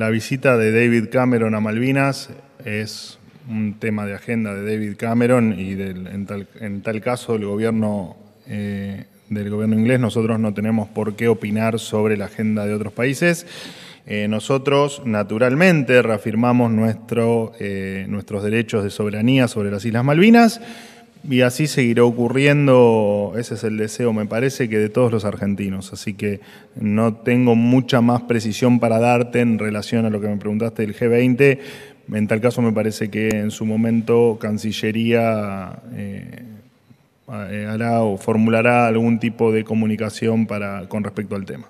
La visita de David Cameron a Malvinas es un tema de agenda de David Cameron y en, tal, caso el gobierno, eh, del gobierno inglés. Nosotros no tenemos por qué opinar sobre la agenda de otros países. Eh, nosotros, naturalmente, reafirmamos eh, nuestros derechos de soberanía sobre las Islas Malvinas y así seguirá ocurriendo, ese es el deseo, me parece, que de todos los argentinos. Así que no tengo mucha más precisión para darte en relación a lo que me preguntaste del G20. En tal caso me parece que en su momento Cancillería eh, hará o formulará algún tipo de comunicación para, con respecto al tema.